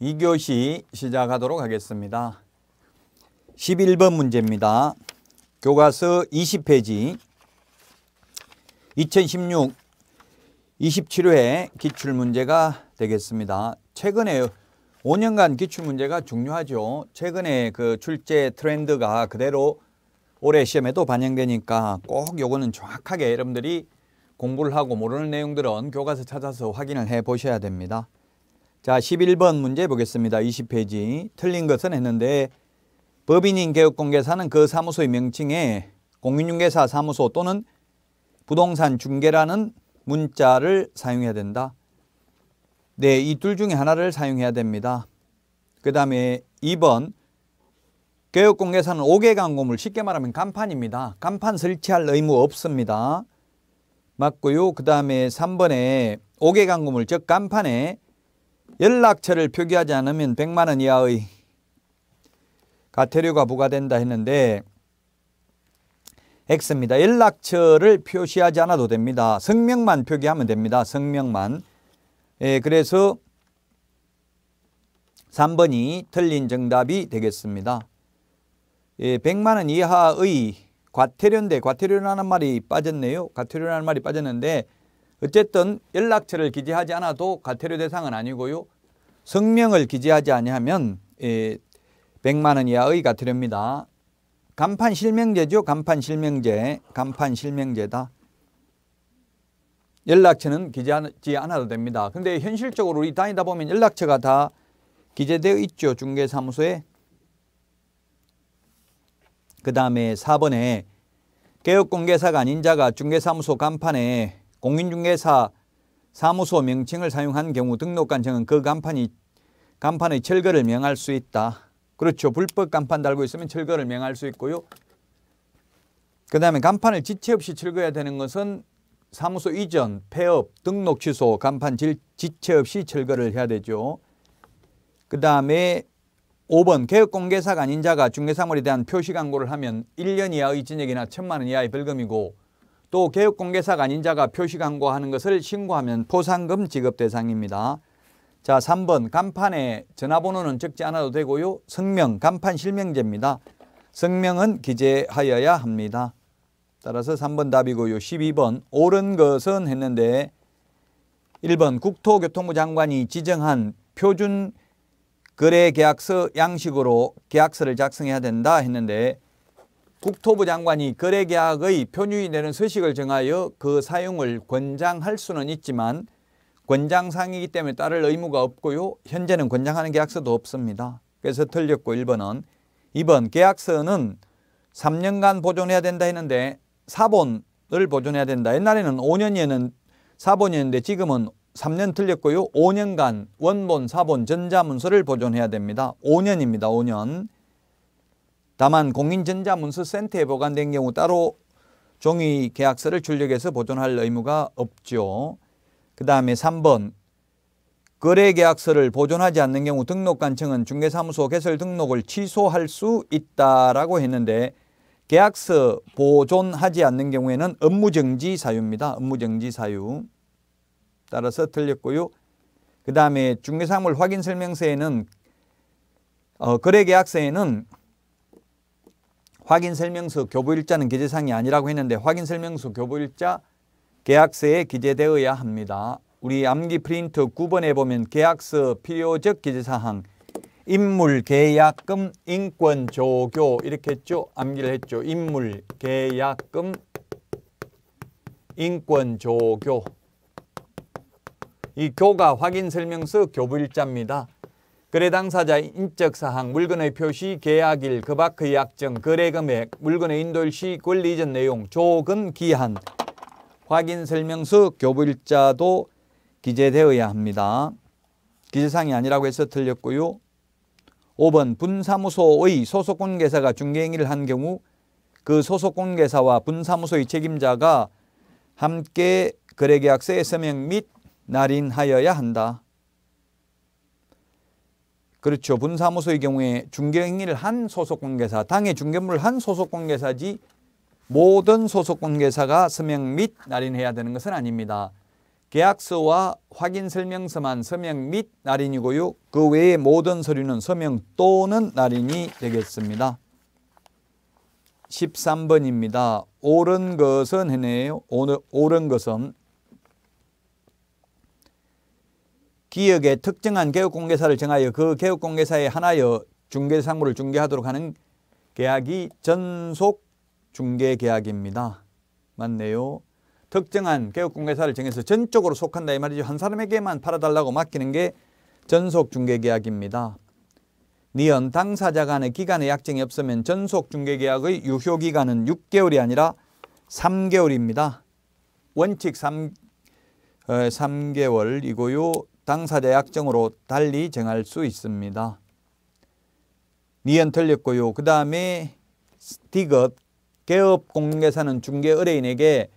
2교시 시작하도록 하겠습니다. 11번 문제입니다. 교과서 20페이지 2016 27회 기출문제가 되겠습니다. 최근에 5년간 기출문제가 중요하죠. 최근에 그 출제 트렌드가 그대로 올해 시험에도 반영되니까 꼭 요거는 정확하게 여러분들이 공부를 하고 모르는 내용들은 교과서 찾아서 확인을 해 보셔야 됩니다. 자, 11번 문제 보겠습니다. 20페이지. 틀린 것은 했는데 법인인 개업공개사는 그 사무소의 명칭에 공인중개사 사무소 또는 부동산 중개라는 문자를 사용해야 된다. 네, 이 둘 중에 하나를 사용해야 됩니다. 그 다음에 2번 개업공개사는 5개 광고물 쉽게 말하면 간판입니다. 간판 설치할 의무 없습니다. 맞고요. 그 다음에 3번에 5개 광고물 즉 간판에 연락처를 표기하지 않으면 100만 원 이하의 과태료가 부과된다 했는데 X입니다. 연락처를 표시하지 않아도 됩니다. 성명만 표기하면 됩니다. 성명만. 예, 그래서 3번이 틀린 정답이 되겠습니다. 예, 100만 원 이하의 과태료인데 과태료라는 말이 빠졌네요. 과태료라는 말이 빠졌는데 어쨌든 연락처를 기재하지 않아도 과태료 대상은 아니고요. 성명을 기재하지 아니면 100만 예, 원 이하의 과태료입니다. 간판 실명제죠. 간판 실명제. 간판 실명제다. 연락처는 기재하지 않아도 됩니다. 근데 현실적으로 우리 다니다 보면 연락처가 다 기재되어 있죠. 중개사무소에. 그 다음에 4번에 개업공개사가 아닌 자가 중개사무소 간판에 공인중개사 사무소 명칭을 사용한 경우 등록관청은 그 간판이 간판의 철거를 명할 수 있다. 그렇죠. 불법 간판 달고 있으면 철거를 명할 수 있고요. 그 다음에 간판을 지체 없이 철거해야 되는 것은 사무소 이전, 폐업, 등록 취소, 간판 질, 지체 없이 철거를 해야 되죠. 그 다음에 5번 개업공개사가 아닌 자가 중개사물에 대한 표시 광고를 하면 1년 이하의 징역이나 1 천만원 이하의 벌금이고 또 개업공개사가 아닌 자가 표시 광고하는 것을 신고하면 포상금 지급 대상입니다. 자, 3번 간판에 전화번호는 적지 않아도 되고요. 성명, 간판 실명제입니다. 성명은 기재하여야 합니다. 따라서 3번 답이고요. 12번 옳은 것은 했는데 1번 국토교통부 장관이 지정한 표준 거래계약서 양식으로 계약서를 작성해야 된다 했는데 국토부 장관이 거래계약의 표류이 되는 서식을 정하여 그 사용을 권장할 수는 있지만 권장상이기 때문에 따를 의무가 없고요. 현재는 권장하는 계약서도 없습니다. 그래서 틀렸고 1번은 2번 계약서는 3년간 보존해야 된다 했는데 사본을 보존해야 된다. 옛날에는 5년이었는 사본이었는데 지금은 3년 틀렸고요. 5년간 원본, 사본, 전자문서를 보존해야 됩니다. 5년입니다. 5년. 다만 공인전자문서센터에 보관된 경우 따로 종이 계약서를 출력해서 보존할 의무가 없죠. 그 다음에 3번 거래계약서를 보존하지 않는 경우 등록관청은 중개사무소 개설 등록을 취소할 수 있다라고 했는데 계약서 보존하지 않는 경우에는 업무정지 사유입니다. 업무정지 사유. 따라서 틀렸고요. 그 다음에 중개사물 확인설명서에는 어, 거래계약서에는 확인설명서 교부일자는 기재사항이 아니라고 했는데 확인설명서 교부일자 계약서에 기재되어야 합니다. 우리 암기 프린트 9번에 보면 계약서 필요적 기재사항 인물 계약금 인권 조교 이렇게 했죠. 암기를 했죠. 인물 계약금 인권 조교 이 교가 확인 설명서 교부일자입니다. 거래 당사자의 인적사항, 물건의 표시, 계약일, 그밖의 약정, 거래금액, 물건의 인도일 시, 권리이전 내용, 조금 기한, 확인 설명서, 교부일자도 기재되어야 합니다. 기재사이 아니라고 해서 틀렸고요. 5번 분사무소의 소속공개사가 중개행위를 한 경우 그 소속공개사와 분사무소의 책임자가 함께 거래계약서에 서명 및 날인하여야 한다. 그렇죠. 분사무소의 경우에 중개 행위를 한 소속 관계사, 당의 중개물을 한 소속 관계사지 모든 소속 관계사가 서명 및 날인해야 되는 것은 아닙니다. 계약서와 확인 설명서만 서명 및 날인이고요. 그 외의 모든 서류는 서명 또는 날인이 되겠습니다. 13번입니다. 옳은 것은 해내요. 옳은 것은 지역에 특정한 개업공개사를 정하여 그 개업공개사에 하나여 중개상무를 중개하도록 하는 계약이 전속 중개계약입니다. 맞네요. 특정한 개업공개사를 정해서 전적으로 속한다 이 말이죠. 한 사람에게만 팔아달라고 맡기는 게 전속 중개계약입니다. 니은 당사자 간의 기간의 약정이 없으면 전속 중개계약의 유효기간은 6개월이 아니라 3개월입니다. 원칙 3, 3개월이고요. 어, 당사자 약정으로 달리 정할 수 있습니다. 니은 틀렸고요. 그 다음에 디귿 개업 공개사는 중개 의뢰인에게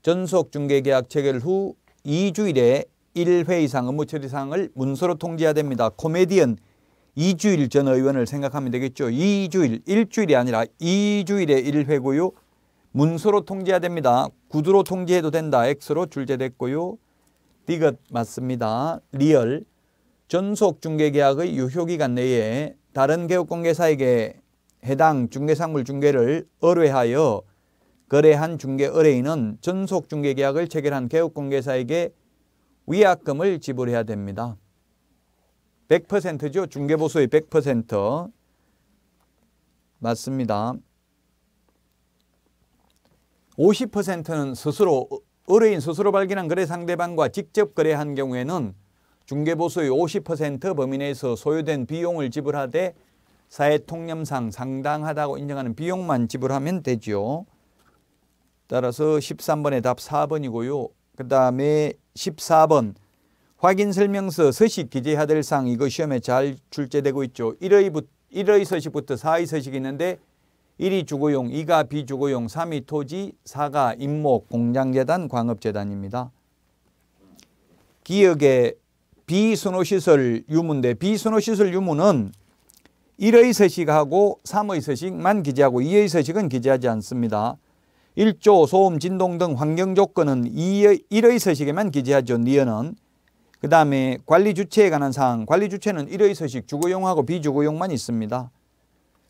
전속 중개계약 체결 후 2주일에 1회 이상 업무 처리 사항을 문서로 통지해야 됩니다. 코미디언 2주일 전 의원을 생각하면 되겠죠. 2주일, 1주일이 아니라 2주일에 1회고요. 문서로 통지해야 됩니다. 구두로 통지해도 된다. X로 줄제됐고요. 디귿 맞습니다. 리얼 전속 중개계약의 유효기간 내에 다른 개업공개사에게 해당 중개상물 중개를 의뢰하여 거래한 중개 의뢰인은 전속 중개계약을 체결한 개업공개사에게 위약금을 지불해야 됩니다. 100%죠. 중개보수의 100% 맞습니다. 50%는 스스로 의뢰인 스스로 발견한 거래 상대방과 직접 거래한 경우에는 중개보수의 50% 범위 내에서 소요된 비용을 지불하되 사회 통념상 상당하다고 인정하는 비용만 지불하면 되지요. 따라서 13번의 답 4번이고요. 그 다음에 14번 확인 설명서 서식 기재해야 될 사항 이거 시험에 잘 출제되고 있죠. 1의 1의 서식부터 4의 서식이 있는데 1이 주거용, 2가 비주거용, 3이 토지, 4가 임목, 공장재단, 광업재단입니다. 기역의 비순호시설 유무인데 비순호시설 유무는 1의 서식하고 3의 서식만 기재하고 2의 서식은 기재하지 않습니다. 1조, 소음, 진동 등 환경 조건은 2의, 1의 서식에만 기재하죠. 니어는. 그 다음에 관리 주체에 관한 사항, 관리 주체는 1의 서식 주거용하고 비주거용만 있습니다.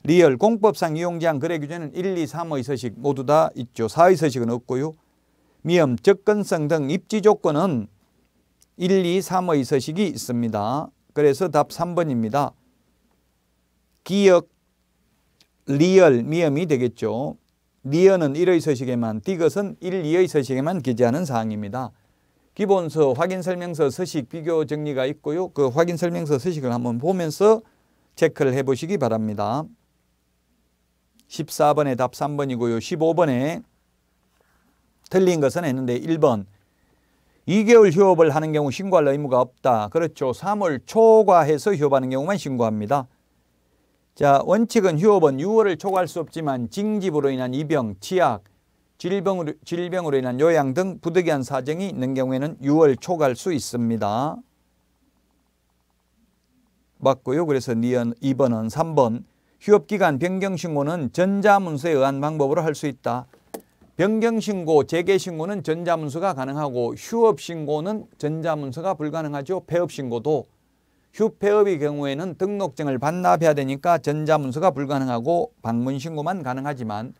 리얼 공법상 이용제한 거래 규제는 1, 2, 3의 서식 모두 다 있죠. 4의 서식은 없고요. 미음, 접근성 등 입지 조건은 1, 2, 3의 서식이 있습니다. 그래서 답 3번입니다. 기역, 리얼, 미음이 되겠죠. 리얼은 1의 서식에만, 디귿은 1, 2의 서식에만 기재하는 사항입니다. 기본서, 확인설명서, 서식, 비교 정리가 있고요. 그 확인설명서 서식을 한번 보면서 체크를 해보시기 바랍니다. 14번에 답 3번이고요. 15번에 틀린 것은 했는데 1번 2개월 휴업을 하는 경우 신고할 의무가 없다. 그렇죠. 3월 초과해서 휴업하는 경우만 신고합니다. 자 원칙은 휴업은 6월을 초과할 수 없지만 징집으로 인한 이병, 치약, 질병으로, 질병으로 인한 요양 등 부득이한 사정이 있는 경우에는 6월 초과할 수 있습니다. 맞고요. 그래서 2번은 3번 휴업기간 변경신고는 전자문서에 의한 방법으로 할 수 있다. 변경신고, 재개신고는 전자문서가 가능하고 휴업신고는 전자문서가 불가능하죠. 폐업신고도 휴폐업의 경우에는 등록증을 반납해야 되니까 전자문서가 불가능하고 방문신고만 가능하지만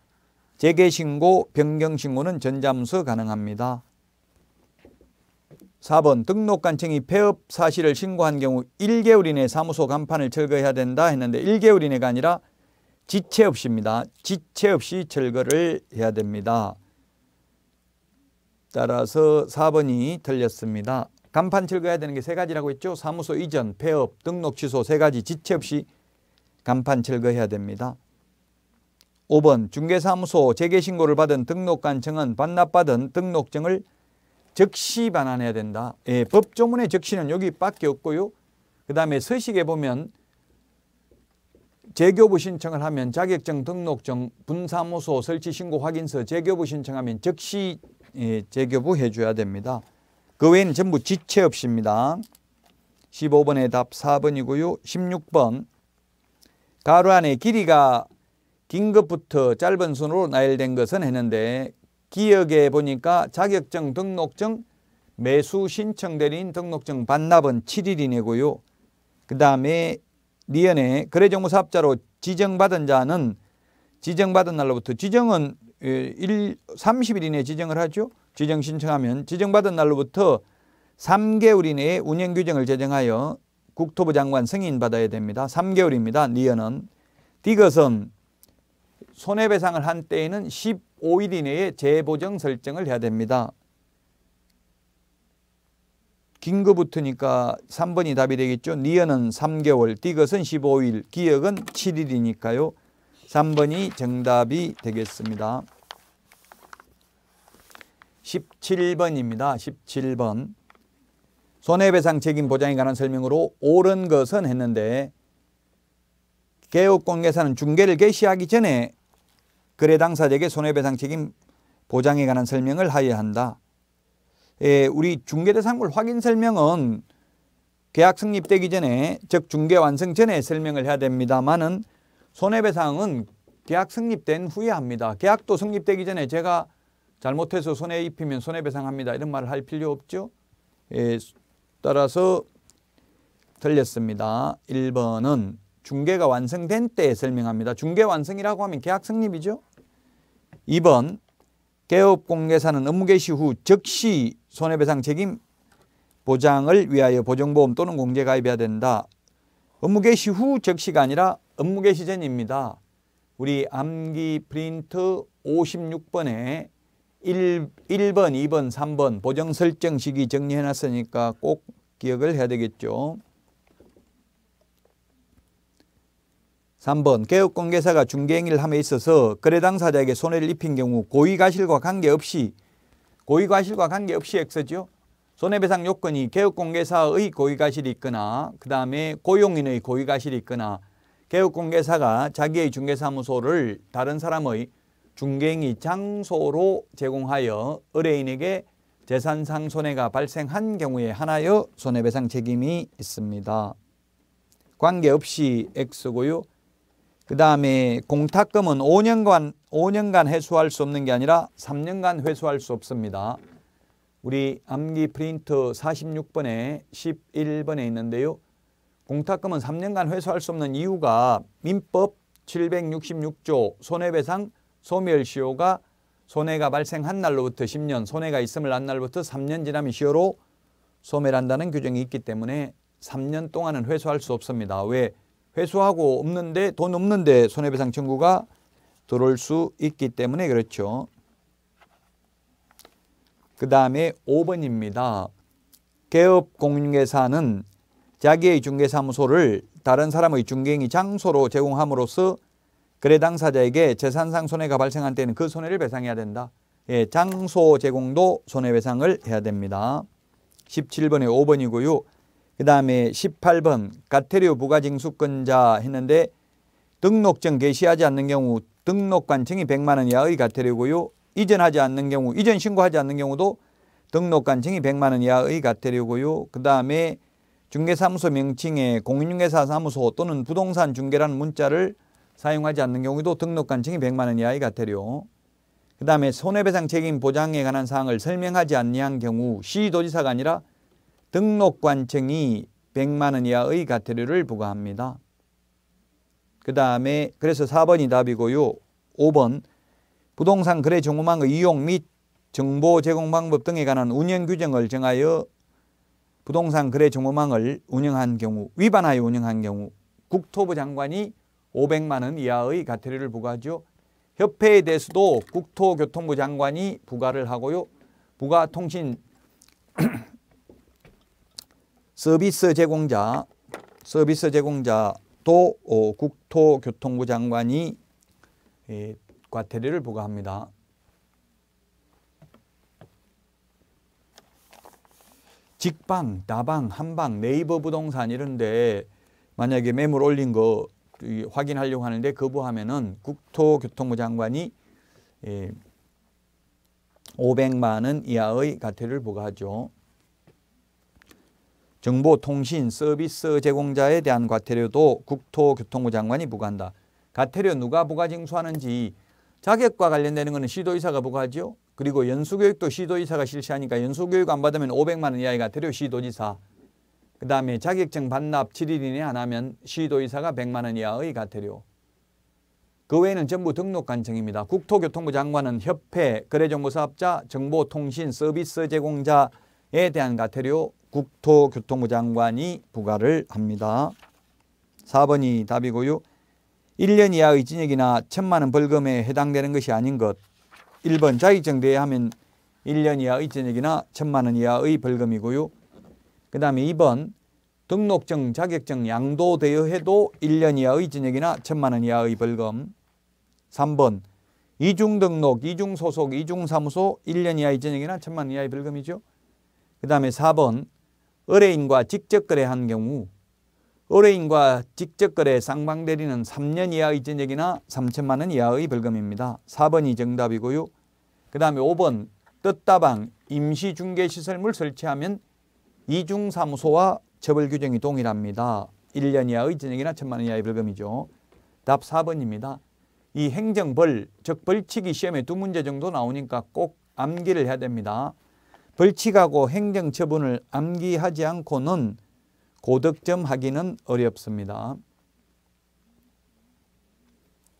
재개신고, 변경신고는 전자문서 가능합니다. 4번 등록 관청이 폐업 사실을 신고한 경우 1개월 이내 사무소 간판을 철거해야 된다 했는데 1개월 이내가 아니라 지체 없이입니다. 지체 없이 철거를 해야 됩니다. 따라서 4번이 틀렸습니다. 간판 철거해야 되는 게 세 가지라고 했죠. 사무소 이전, 폐업, 등록 취소 세 가지 지체 없이 간판 철거해야 됩니다. 5번 중개사무소 재개신고를 받은 등록 관청은 반납받은 등록증을 적시 반환해야 된다. 예, 법조문의 적시는 여기밖에 없고요. 그 다음에 서식에 보면 재교부 신청을 하면 자격증 등록증 분사무소 설치 신고 확인서 재교부 신청하면 즉시 예, 재교부 해줘야 됩니다. 그 외에는 전부 지체 없입니다. 15번의 답 4번이고요. 16번 가루 안에 길이가 긴 것부터 짧은 순으로 나열된 것은 했는데 기억에 보니까 자격증 등록증 매수 신청 대리인 등록증 반납은 7일 이내고요. 그 다음에 리언의 거래정보사업자로 지정받은 자는 지정받은 날로부터 지정은 1, 예, 30일 이내에 지정을 하죠. 지정 신청하면 지정받은 날로부터 3개월 이내에 운영규정을 제정하여 국토부 장관 승인받아야 됩니다. 3개월입니다. 리언은. 디것은 손해배상을 한 때에는 10 5일 이내에 재보정 설정을 해야 됩니다. 긴급부터니까 3번이 답이 되겠죠. 니어는 3개월, 디귿은 15일, 기억은 7일이니까요. 3번이 정답이 되겠습니다. 17번입니다. 17번. 손해배상 책임 보장에 관한 설명으로 옳은 것은 했는데 개업공개사는 중개를 개시하기 전에 거래 당사자에게 손해배상 책임 보장에 관한 설명을 하여야 한다. 예, 우리 중개대상물 확인 설명은 계약 성립되기 전에 즉 중개 완성 전에 설명을 해야 됩니다만은 손해배상은 계약 성립된 후에 합니다. 계약도 성립되기 전에 제가 잘못해서 손해 입히면 손해배상합니다. 이런 말을 할 필요 없죠. 예, 따라서 틀렸습니다. 1번은 중개가 완성된 때에 설명합니다. 중개 완성이라고 하면 계약 성립이죠. 2번 개업공개사는 업무 개시 후 즉시 손해배상 책임 보장을 위하여 보증보험 또는 공제 가입해야 된다. 업무 개시 후 즉시가 아니라 업무 개시 전입니다. 우리 암기 프린트 56번에 1, 1번, 2번, 3번 보정 설정 시기 정리해놨으니까 꼭 기억을 해야 되겠죠. 3번 개업공개사가 중개행위를 함에 있어서 거래당사자에게 손해를 입힌 경우 고의과실과 관계없이 고의과실과 관계없이 액수죠. 손해배상 요건이 개업공개사의 고의과실이 있거나 그 다음에 고용인의 고의과실이 있거나 개업공개사가 자기의 중개사무소를 다른 사람의 중개행위 장소로 제공하여 의뢰인에게 재산상 손해가 발생한 경우에 하나여 손해배상 책임이 있습니다. 관계없이 X고요. 그 다음에 공탁금은 5년간, 5년간 회수할 수 없는 게 아니라 3년간 회수할 수 없습니다. 우리 암기 프린트 46번에 11번에 있는데요. 공탁금은 3년간 회수할 수 없는 이유가 민법 766조 손해배상 소멸시효가 손해가 발생한 날로부터 10년, 손해가 있음을 안 날부터 3년 지나면 시효로 소멸한다는 규정이 있기 때문에 3년 동안은 회수할 수 없습니다. 왜? 회수하고 없는데 돈 없는데 손해배상 청구가 들어올 수 있기 때문에 그렇죠. 그 다음에 5번입니다. 개업공인중개사는 자기의 중개사무소를 다른 사람의 중개행위 장소로 제공함으로써 거래 당사자에게 재산상 손해가 발생한 때는 그 손해를 배상해야 된다. 예, 장소 제공도 손해배상을 해야 됩니다. 17번에 5번이고요. 그 다음에 18번 가테리 부가징수권자 했는데 등록증 게시하지 않는 경우 등록관청이 100만원 이하의 가테리고요 이전하지 않는 경우 이전 신고하지 않는 경우도 등록관청이 100만원 이하의 가테리고요그 다음에 중개사무소 명칭에 공인중개사 사무소 또는 부동산 중개라는 문자를 사용하지 않는 경우도 등록관청이 100만원 이하의 가테리그 다음에 손해배상 책임 보장에 관한 사항을 설명하지 않냐한 경우 시도지사가 아니라 등록관청이 100만 원 이하의 과태료를 부과합니다. 그 다음에 그래서 4번이 답이고요. 5번 부동산 거래 정보망의 이용 및 정보 제공 방법 등에 관한 운영 규정을 정하여 부동산 거래 정보망을 운영한 경우 위반하여 운영한 경우 국토부 장관이 500만 원 이하의 과태료를 부과하죠. 협회에 대해서도 국토교통부 장관이 부과를 하고요. 부과통신 서비스 제공자, 서비스 제공자도 어, 국토교통부 장관이 예, 과태료를 부과합니다. 직방, 다방, 한방, 네이버 부동산 이런데 만약에 매물 올린 거 확인하려고 하는데 거부하면은 국토교통부 장관이 예, 500만 원 이하의 과태료를 부과하죠. 정보통신 서비스 제공자에 대한 과태료도 국토교통부 장관이 부과한다. 과태료 누가 부과 징수하는지 자격과 관련되는 것은 시도이사가 부과하지요. 그리고 연수교육도 시도이사가 실시하니까 연수교육 안 받으면 500만 원 이하의 과태료 시도지사. 그 다음에 자격증 반납 7일 이내 안 하면 시도이사가 100만 원 이하의 과태료. 그 외에는 전부 등록 관청입니다. 국토교통부 장관은 협회, 거래정보사업자, 정보통신 서비스 제공자에 대한 과태료 국토교통부 장관이 부과를 합니다. 4번이 답이고요. 1년 이하의 징역이나 천만원 벌금에 해당되는 것이 아닌 것 1번 자격증 대회하면 1년 이하의 징역이나 천만원 이하의 벌금이고요. 그 다음에 2번 등록증 자격증 양도 대여해도 1년 이하의 징역이나 천만원 이하의 벌금 3번 이중등록, 이중소속, 이중사무소 1년 이하의 징역이나 천만원 이하의 벌금이죠. 그 다음에 4번 의뢰인과 직접 거래한 경우 의뢰인과 직접 거래 쌍방 대리는 3년 이하의 전역이나 3천만 원 이하의 벌금입니다. 4번이 정답이고요. 그 다음에 5번 떴다방 임시중개시설물 설치하면 이중사무소와 처벌 규정이 동일합니다. 1년 이하의 전역이나 1천만 원 이하의 벌금이죠. 답 4번입니다. 이 행정벌, 즉벌치기 시험에 두 문제 정도 나오니까 꼭 암기를 해야 됩니다. 벌칙하고 행정처분을 암기하지 않고는 고득점하기는 어렵습니다.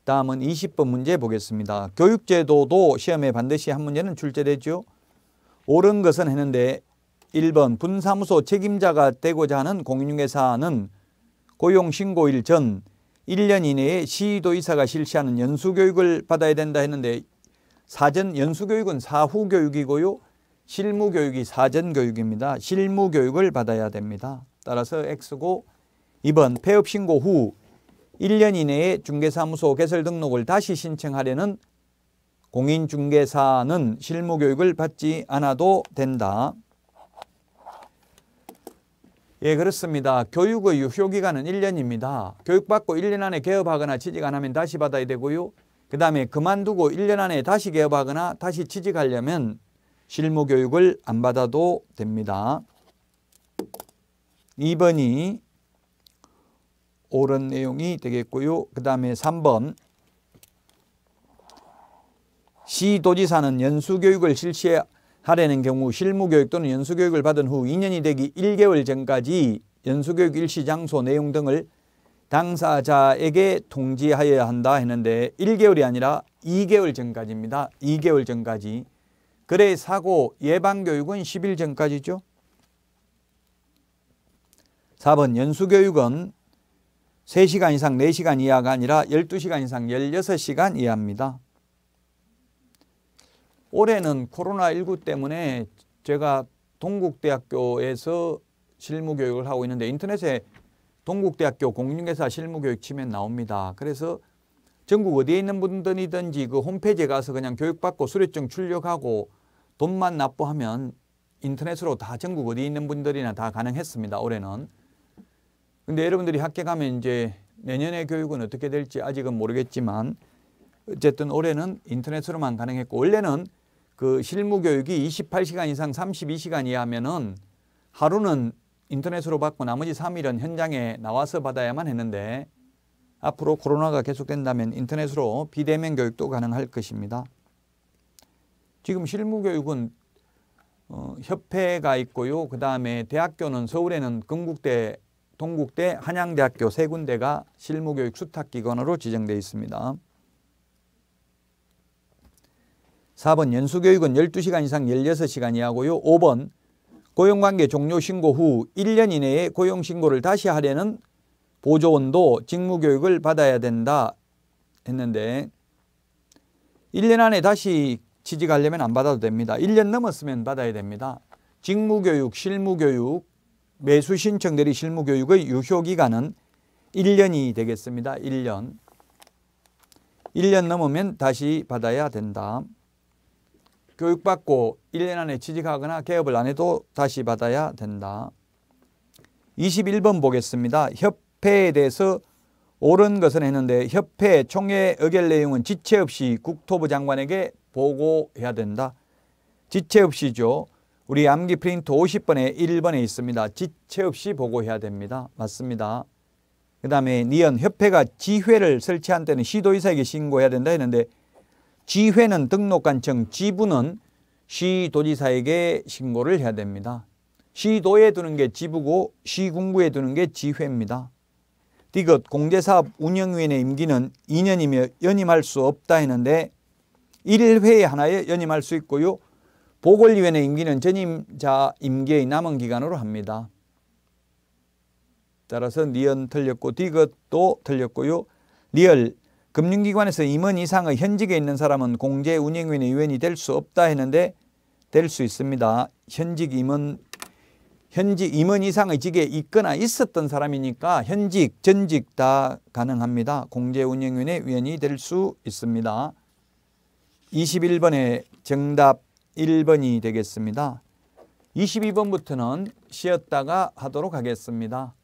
다음은 20번 문제 보겠습니다. 교육제도도 시험에 반드시 한 문제는 출제되죠. 옳은 것은 했는데 1번 분사무소 책임자가 되고자 하는 공인중개사는 고용신고일 전 1년 이내에 시도이사가 실시하는 연수교육을 받아야 된다 했는데 사전 연수교육은 사후교육이고요. 실무교육이 사전교육입니다. 실무교육을 받아야 됩니다. 따라서 X고 2번 폐업신고 후 1년 이내에 중개사무소 개설 등록을 다시 신청하려는 공인중개사는 실무교육을 받지 않아도 된다. 예 그렇습니다. 교육의 유효기간은 1년입니다. 교육받고 1년 안에 개업하거나 취직 안 하면 다시 받아야 되고요. 그 다음에 그만두고 1년 안에 다시 개업하거나 다시 취직하려면 실무 교육을 안 받아도 됩니다. 2번이 옳은 내용이 되겠고요. 그 다음에 3번 시도지사는 연수교육을 실시하려는 경우 실무교육 또는 연수교육을 받은 후 2년이 되기 1개월 전까지 연수교육 일시 장소 내용 등을 당사자에게 통지하여야 한다 했는데 1개월이 아니라 2개월 전까지입니다. 2개월 전까지 그래 사고 예방교육은 10일 전까지죠. 4번 연수교육은 3시간 이상 4시간 이하가 아니라 12시간 이상 16시간 이하입니다. 올해는 코로나19 때문에 제가 동국대학교에서 실무교육을 하고 있는데 인터넷에 동국대학교 공인중사 실무교육 치면 나옵니다. 그래서 전국 어디에 있는 분들이든지 그 홈페이지에 가서 그냥 교육받고 수료증 출력하고 돈만 납부하면 인터넷으로 다 전국 어디 에 있는 분들이나 다 가능했습니다. 올해는. 근데 여러분들이 합격하면 이제 내년의 교육은 어떻게 될지 아직은 모르겠지만 어쨌든 올해는 인터넷으로만 가능했고 원래는 그 실무 교육이 28시간 이상 32시간 이하면은 하루는 인터넷으로 받고 나머지 3일은 현장에 나와서 받아야만 했는데 앞으로 코로나가 계속된다면 인터넷으로 비대면 교육도 가능할 것입니다. 지금 실무교육은 어, 협회가 있고요. 그 다음에 대학교는 서울에는 건국대, 동국대, 한양대학교 세 군데가 실무교육 수탁기관으로 지정되어 있습니다. 4번 연수교육은 12시간 이상 16시간 이하고요. 5번 고용관계 종료 신고 후 1년 이내에 고용신고를 다시 하려는 보조원도 직무교육을 받아야 된다 했는데 1년 안에 다시 취직하려면 안 받아도 됩니다. 1년 넘었으면 받아야 됩니다. 직무교육, 실무교육, 매수신청 대리 실무교육의 유효기간은 1년이 되겠습니다. 1년. 1년 넘으면 다시 받아야 된다. 교육받고 1년 안에 취직하거나 개업을 안 해도 다시 받아야 된다. 21번 보겠습니다. 협 협회에 대해서 옳은 것은 했는데 협회 총회 의결 내용은 지체 없이 국토부 장관에게 보고해야 된다. 지체 없이죠. 우리 암기 프린트 50번에 1번에 있습니다. 지체 없이 보고해야 됩니다. 맞습니다. 그 다음에 니언 협회가 지회를 설치한 때는 시도이사에게 신고해야 된다 했는데 지회는 등록관청 지부는 시도지사에게 신고를 해야 됩니다. 시도에 두는 게 지부고 시군구에 두는 게 지회입니다. 디귿 공제사업 운영위원회 임기는 2년이며 연임할 수 없다 했는데 1회에 하나에 연임할 수 있고요. 보궐위원회 임기는 전임자 임기의 남은 기간으로 합니다. 따라서 니은 틀렸고 디귿도 틀렸고요. 리얼 금융기관에서 임원 이상의 현직에 있는 사람은 공제운영위원회 위원이 될 수 없다 했는데 될 수 있습니다. 현직 임원 현직 임원 이상의 직에 있거나 있었던 사람이니까 현직, 전직 다 가능합니다. 공제운영위원회 위원이 될 수 있습니다. 21번의 정답 1번이 되겠습니다. 22번부터는 쉬었다가 하도록 하겠습니다.